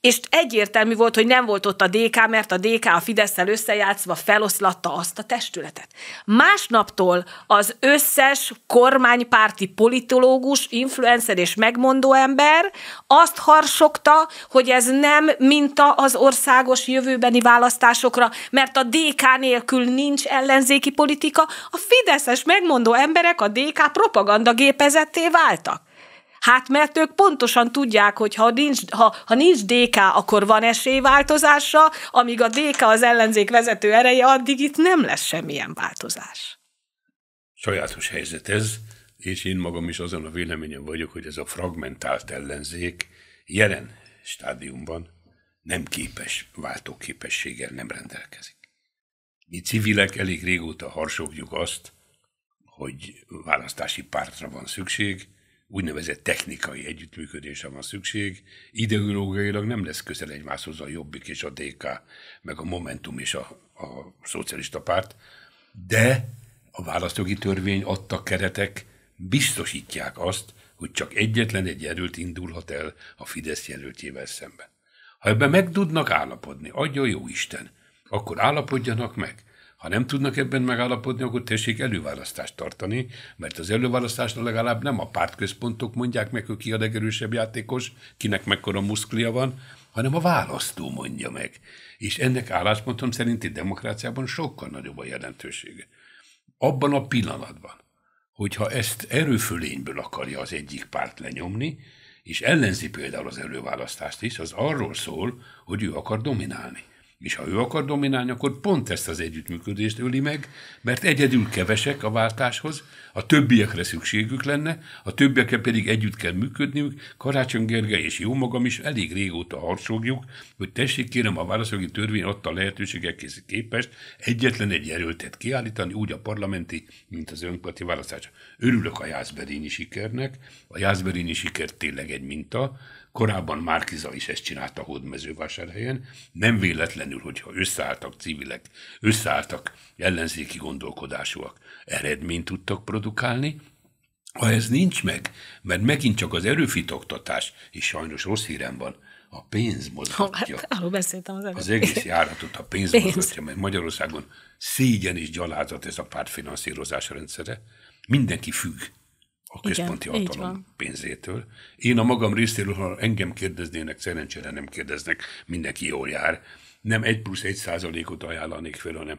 És egyértelmű volt, hogy nem volt ott a DK, mert a DK a fidesz összejátszva feloszlatta azt a testületet. Másnaptól az összes kormánypárti politológus, influencer és megmondó ember azt harsogta, hogy ez nem minta az országos jövőbeni választásokra, mert a DK nélkül nincs ellenzéki politika. A fideszes megmondó ember emberek a DK propaganda gépezetté váltak. Hát mert ők pontosan tudják, hogy ha nincs, ha, ha nincs DK, akkor van esély változásra, amíg a DK az ellenzék vezető ereje, addig itt nem lesz semmilyen változás. Sajátos helyzet ez, és én magam is azon a véleményen vagyok, hogy ez a fragmentált ellenzék jelen stádiumban nem képes, váltóképességgel nem rendelkezik. Mi civilek elég régóta harsogjuk azt, hogy választási pártra van szükség, úgynevezett technikai együttműködésre van szükség. Ideológiailag nem lesz közel egymáshoz a Jobbik és a DK, meg a Momentum és a, a Szocialista Párt, de a választógi törvény adta keretek biztosítják azt, hogy csak egyetlen egy erőt indulhat el a Fidesz jelöltjével szemben. Ha ebben meg tudnak állapodni, adja jó Isten, akkor állapodjanak meg. Ha nem tudnak ebben megállapodni, akkor tessék előválasztást tartani, mert az előválasztásra legalább nem a pártközpontok mondják meg, hogy ki a legerősebb játékos, kinek mekkora muszklia van, hanem a választó mondja meg. És ennek álláspontom szerinti demokráciában sokkal nagyobb a jelentősége. Abban a pillanatban, hogyha ezt erőfölényből akarja az egyik párt lenyomni, és ellenzi például az előválasztást is, az arról szól, hogy ő akar dominálni. És ha ő akar dominálni, akkor pont ezt az együttműködést öli meg, mert egyedül kevesek a váltáshoz, a többiekre szükségük lenne, a többiekkel pedig együtt kell működniük. Karácsony Gergely és jó magam is elég régóta harsogjuk, hogy tessék kérem, a válaszolgi törvény adta lehetőségek képest egyetlen egy erőltet kiállítani, úgy a parlamenti, mint az önkormányzati választás. Örülök a Jászberini sikernek, a Jászberini siker tényleg egy minta, Korábban Márkiza is ezt csinálta Hódmezővásárhelyen. Nem véletlenül, hogyha összeálltak civilek, összeálltak ellenzéki gondolkodásúak, eredményt tudtak produkálni, ha ez nincs meg, mert megint csak az erőfitoktatás, és sajnos rossz hírem van, a pénz mozgatja. Hát, beszéltem az Az egész járatot a pénz, pénz mozgatja, mert Magyarországon szégyen és gyalázat ez a pártfinanszírozás rendszere. Mindenki függ a központi Igen, hatalom pénzétől. Én a magam részéről, ha engem kérdeznének, szerencsére nem kérdeznek, mindenki jól jár. Nem 1 plusz 1 százalékot ajánlanék fel, hanem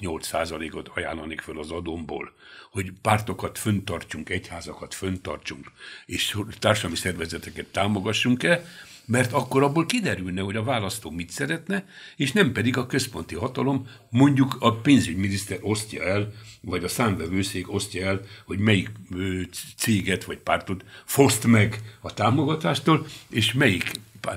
6-8 százalékot ajánlanék fel az adomból, hogy pártokat föntartsunk, egyházakat föntartsunk, és társadalmi szervezeteket támogassunk-e, mert akkor abból kiderülne, hogy a választó mit szeretne, és nem pedig a központi hatalom, mondjuk a pénzügyminiszter osztja el vagy a számvevőszék osztja el, hogy melyik céget vagy pártot foszt meg a támogatástól, és melyik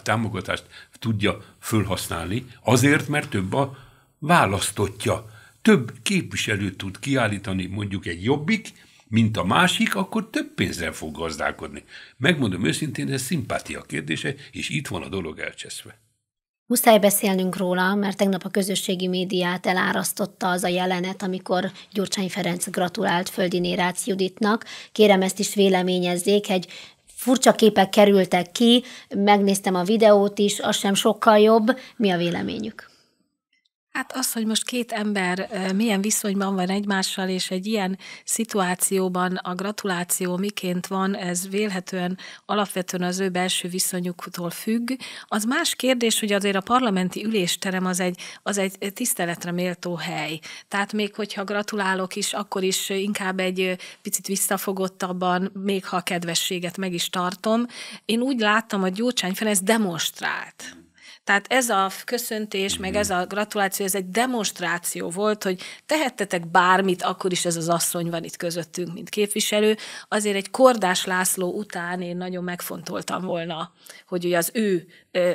támogatást tudja fölhasználni, azért, mert több a választotja. Több képviselőt tud kiállítani mondjuk egy jobbik, mint a másik, akkor több pénzzel fog gazdálkodni. Megmondom őszintén, ez szimpátia kérdése, és itt van a dolog elcseszve. Muszáj beszélnünk róla, mert tegnap a közösségi médiát elárasztotta az a jelenet, amikor Gyurcsány Ferenc gratulált Földi Rácz Juditnak. Kérem, ezt is véleményezzék, egy furcsa képek kerültek ki, megnéztem a videót is, az sem sokkal jobb. Mi a véleményük? Hát az, hogy most két ember milyen viszonyban van egymással, és egy ilyen szituációban a gratuláció miként van, ez vélhetően alapvetően az ő belső viszonyuktól függ. Az más kérdés, hogy azért a parlamenti ülésterem az egy, az egy tiszteletre méltó hely. Tehát még hogyha gratulálok is, akkor is inkább egy picit visszafogottabban, még ha a kedvességet meg is tartom. Én úgy láttam, hogy Gyurcsány Ferenc demonstrált tehát ez a köszöntés, mm-hmm. meg mhm. ez a gratuláció, ez egy demonstráció volt, hogy tehettetek bármit, akkor is ez az asszony van itt közöttünk, mint képviselő. Azért egy Kordás László után én nagyon megfontoltam volna, hogy az ő ö,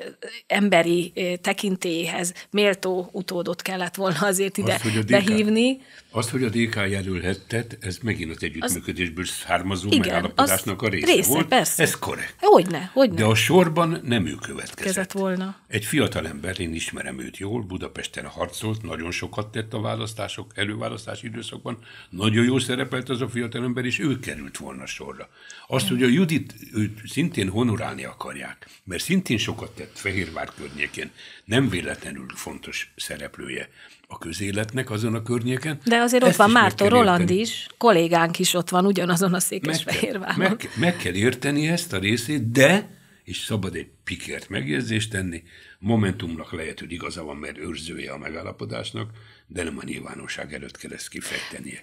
emberi tekintéhez méltó utódot kellett volna azért ide Azt, behívni. Inkább az hogy a DK jelölhetett, ez megint az együttműködésből az... származó igen, megállapodásnak a része, része volt. Persze. Ez korrekt. Hogyne, hogyne. De a sorban nem ő következett. volna. Egy fiatal ember, én ismerem őt jól, Budapesten harcolt, nagyon sokat tett a választások, előválasztási időszakban, nagyon jó szerepelt az a fiatal ember, és ő került volna sorra. Azt, hogy a Judit őt szintén honorálni akarják, mert szintén sokat tett Fehérvár környékén, nem véletlenül fontos szereplője a közéletnek azon a környéken. De azért ott van Márton Roland is, kollégánk is ott van ugyanazon a Székesfehérváron. Meg, meg, meg kell érteni ezt a részét, de, és szabad egy pikert megjegyzést tenni, Momentumnak lehet, hogy igaza van, mert őrzője a megállapodásnak, de nem a nyilvánosság előtt kell ezt kifejtenie.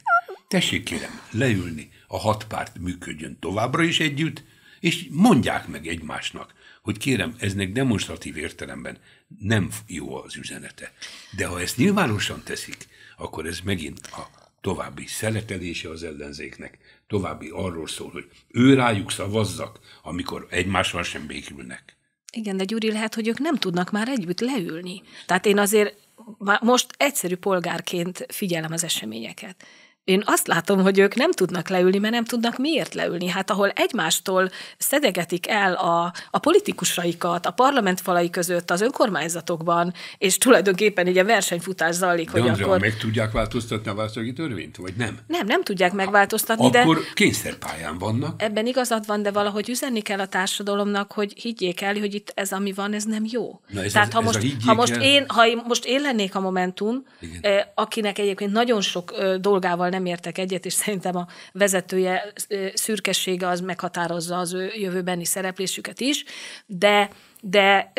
Tessék kérem, leülni, a hat párt működjön továbbra is együtt, és mondják meg egymásnak, hogy kérem, eznek demonstratív értelemben nem jó az üzenete. De ha ezt nyilvánosan teszik, akkor ez megint a további szeletelése az ellenzéknek, további arról szól, hogy ő rájuk szavazzak, amikor egymással sem békülnek. Igen, de Gyuri, lehet, hogy ők nem tudnak már együtt leülni. Tehát én azért most egyszerű polgárként figyelem az eseményeket én azt látom, hogy ők nem tudnak leülni, mert nem tudnak miért leülni. Hát ahol egymástól szedegetik el a, a politikusaikat, a falai között, az önkormányzatokban, és tulajdonképpen egy versenyfutás zajlik, de hogy Andrea, akkor... meg tudják változtatni a választási törvényt, vagy nem? Nem, nem tudják megváltoztatni, akkor de... Akkor kényszerpályán vannak. Ebben igazad van, de valahogy üzenni kell a társadalomnak, hogy higgyék el, hogy itt ez, ami van, ez nem jó. Na ez Tehát az, ha, most, ha, most el... én, ha én, most én lennék a Momentum, Eh, akinek egyébként nagyon sok eh, dolgával nem értek egyet, és szerintem a vezetője szürkessége az meghatározza az ő jövőbeni szereplésüket is, de, de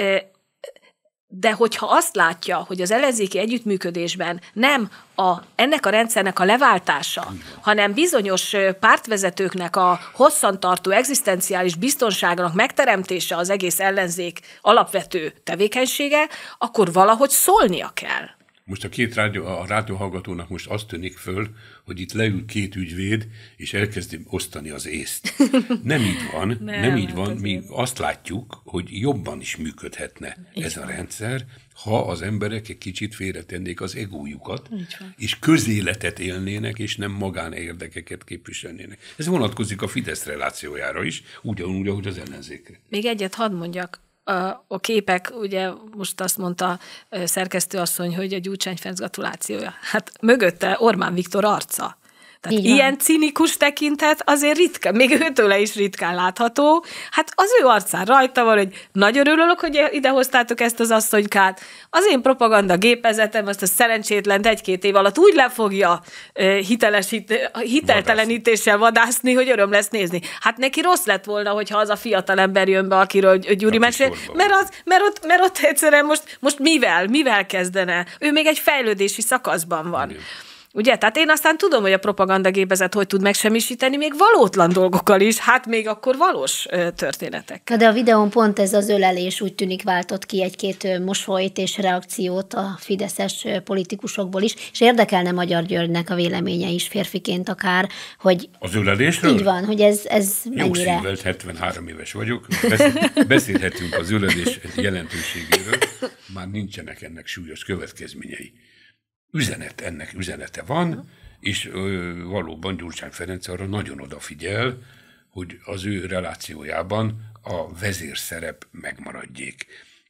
de hogyha azt látja, hogy az ellenzéki együttműködésben nem a, ennek a rendszernek a leváltása, hanem bizonyos pártvezetőknek a hosszantartó egzisztenciális biztonságnak megteremtése az egész ellenzék alapvető tevékenysége, akkor valahogy szólnia kell. Most a két rádió, a rádióhallgatónak most azt tűnik föl, hogy itt leül két ügyvéd, és elkezdi osztani az észt. Nem így van, nem, nem így hát van. Mi azt látjuk, hogy jobban is működhetne így ez van. a rendszer, ha az emberek egy kicsit félretennék az egójukat, és közéletet élnének, és nem magánérdekeket képviselnének. Ez vonatkozik a Fidesz relációjára is, ugyanúgy, ahogy az ellenzékre. Még egyet hadd mondjak, a képek, ugye most azt mondta szerkesztőasszony, hogy a Gyurcsány Ferenc gratulációja. Hát mögötte Ormán Viktor arca. Tehát Így ilyen van. cinikus tekintet azért ritka, még őtőle is ritkán látható. Hát az ő arcán rajta van, hogy nagyon örülök, hogy idehoztátok ezt az asszonykát. Az én propaganda gépezetem azt a szerencsétlent egy-két év alatt úgy le fogja hiteles, hiteltelenítéssel vadászni, hogy öröm lesz nézni. Hát neki rossz lett volna, hogyha az a fiatal ember jön be, akiről Gyuri mesél, mert, az, mert, ott, mert ott egyszerűen most, most mivel, mivel kezdene? Ő még egy fejlődési szakaszban van. Igen. Ugye? Tehát én aztán tudom, hogy a propagandagépezet hogy tud megsemmisíteni, még valótlan dolgokkal is, hát még akkor valós történetek. de a videón pont ez az ölelés úgy tűnik váltott ki egy-két mosolyt és reakciót a fideszes politikusokból is, és érdekelne Magyar Györgynek a véleménye is férfiként akár, hogy... Az ölelésről? Így van, hogy ez, ez Jó mennyire... Jó 73 éves vagyok, beszélhetünk az ölelés jelentőségéről, már nincsenek ennek súlyos következményei üzenet, ennek üzenete van, és ö, valóban Gyurcsány Ferenc arra nagyon odafigyel, hogy az ő relációjában a vezérszerep megmaradjék.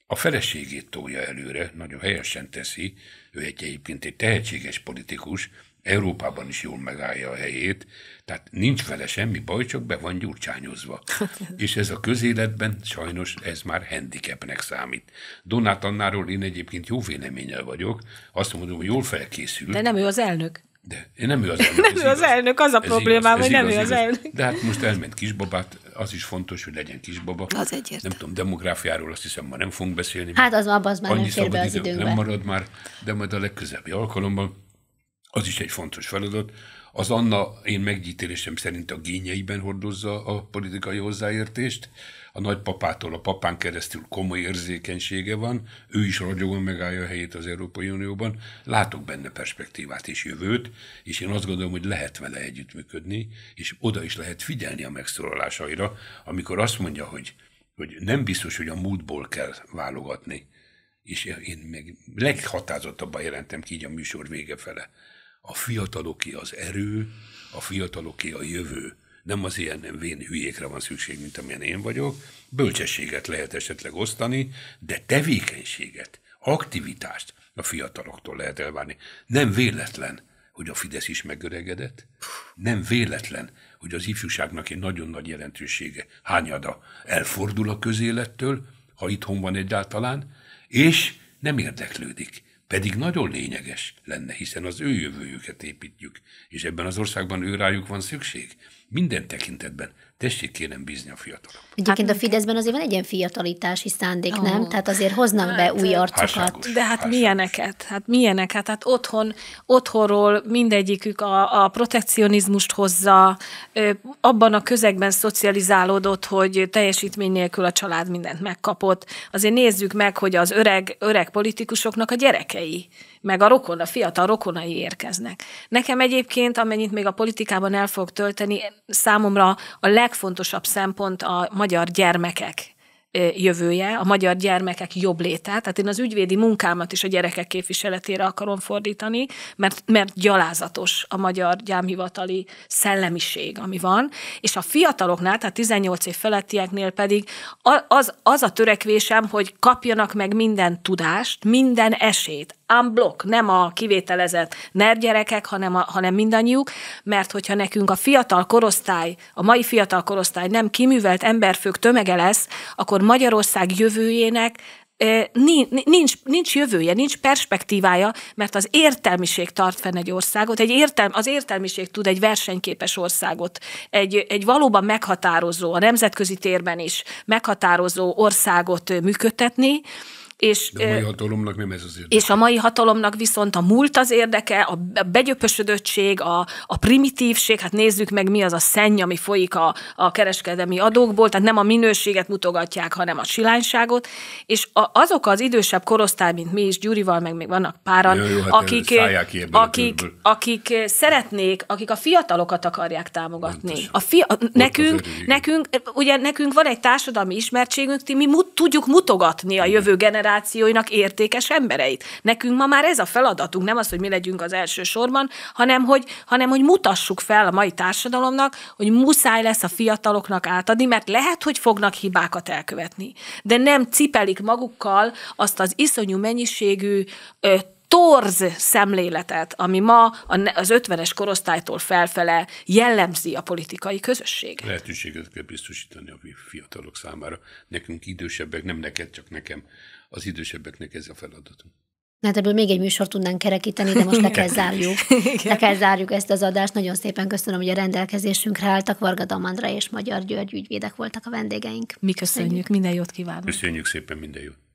A feleségét tolja előre, nagyon helyesen teszi, ő egy egyébként egy tehetséges politikus, Európában is jól megállja a helyét, tehát nincs vele semmi baj, csak be van gyurcsányozva. és ez a közéletben sajnos ez már handicapnek számít. Donát Annáról én egyébként jó véleménnyel vagyok, azt mondom, hogy jól felkészül. De nem ő az elnök. De nem ő az elnök. nem ő az elnök, az a probléma, problémám, hogy nem igaz, ő az igaz. elnök. De hát most elment kisbabát, az is fontos, hogy legyen kisbaba. Az egyért. Nem tudom, demográfiáról azt hiszem ma nem fogunk beszélni. Hát az abban az már nem fér be az időnkbe. Nem marad már, de majd a legközelebbi alkalommal az is egy fontos feladat. Az Anna, én meggyítélésem szerint a gényeiben hordozza a politikai hozzáértést, a nagypapától a papán keresztül komoly érzékenysége van, ő is ragyogon megállja a helyét az Európai Unióban, látok benne perspektívát és jövőt, és én azt gondolom, hogy lehet vele együttműködni, és oda is lehet figyelni a megszólalásaira, amikor azt mondja, hogy, hogy nem biztos, hogy a múltból kell válogatni, és én meg leghatározottabban jelentem ki így a műsor vége fele, a fiataloké az erő, a fiataloké a jövő. Nem az ilyen nem vén hülyékre van szükség, mint amilyen én vagyok. Bölcsességet lehet esetleg osztani, de tevékenységet, aktivitást a fiataloktól lehet elvárni. Nem véletlen, hogy a Fidesz is megöregedett. Nem véletlen, hogy az ifjúságnak egy nagyon nagy jelentősége, hányada elfordul a közélettől, ha itthon van egyáltalán, és nem érdeklődik. Pedig nagyon lényeges lenne, hiszen az ő jövőjüket építjük, és ebben az országban őrájuk van szükség, minden tekintetben, tessék kérem bízni a fiatalok. Egyébként hát, a Fideszben azért van egy ilyen fiatalítási szándék, oh. nem? Tehát azért hoznak hát, be új arcokat. Hárságos, De hát hárságos. milyeneket? Hát milyeneket? Hát otthon, otthonról mindegyikük a, a protekcionizmust hozza, abban a közegben szocializálódott, hogy teljesítmény nélkül a család mindent megkapott. Azért nézzük meg, hogy az öreg, öreg politikusoknak a gyerekei meg a rokon, a fiatal rokonai érkeznek. Nekem egyébként, amennyit még a politikában el fog tölteni, számomra a legfontosabb szempont a magyar gyermekek jövője, a magyar gyermekek jobb léte. Tehát én az ügyvédi munkámat is a gyerekek képviseletére akarom fordítani, mert, mert gyalázatos a magyar gyámhivatali szellemiség, ami van. És a fiataloknál, tehát 18 év felettieknél pedig az, az a törekvésem, hogy kapjanak meg minden tudást, minden esélyt, unblock, nem a kivételezett NER gyerekek, hanem, a, hanem mindannyiuk, mert hogyha nekünk a fiatal korosztály, a mai fiatal korosztály nem kiművelt emberfők tömege lesz, akkor Magyarország jövőjének nincs, nincs jövője, nincs perspektívája, mert az értelmiség tart fenn egy országot, egy értelm, az értelmiség tud egy versenyképes országot, egy, egy valóban meghatározó, a nemzetközi térben is meghatározó országot működtetni, és, De a mai hatalomnak nem ez az érdeke. És a mai hatalomnak viszont a múlt az érdeke, a begyöpösödöttség, a, a primitívség, hát nézzük meg mi az a szenny, ami folyik a, a kereskedelmi adókból, tehát nem a minőséget mutogatják, hanem a silányságot, és a, azok az idősebb korosztály, mint mi is, Gyurival, meg még vannak páran, jó, jó, hát akik, akik, akik szeretnék, akik a fiatalokat akarják támogatni. A fia, a, nekünk, nekünk, ugye nekünk van egy társadalmi ismertségünk, mi mut, tudjuk mutogatni a jövő generációt, generációinak értékes embereit. Nekünk ma már ez a feladatunk, nem az, hogy mi legyünk az első sorban, hanem hogy, hanem hogy mutassuk fel a mai társadalomnak, hogy muszáj lesz a fiataloknak átadni, mert lehet, hogy fognak hibákat elkövetni, de nem cipelik magukkal azt az iszonyú mennyiségű ö, torz szemléletet, ami ma az 50-es korosztálytól felfele jellemzi a politikai közösséget. Lehetőséget kell biztosítani a fiatalok számára. Nekünk idősebbek, nem neked, csak nekem az idősebbeknek ez a feladatunk. Hát ebből még egy műsort tudnánk kerekíteni, de most le kell zárjuk. Le kell zárjuk ezt az adást. Nagyon szépen köszönöm, hogy a rendelkezésünkre álltak. Varga Damandra és Magyar György ügyvédek voltak a vendégeink. Mi köszönjük, köszönjük. minden jót kívánunk. Köszönjük szépen, minden jót.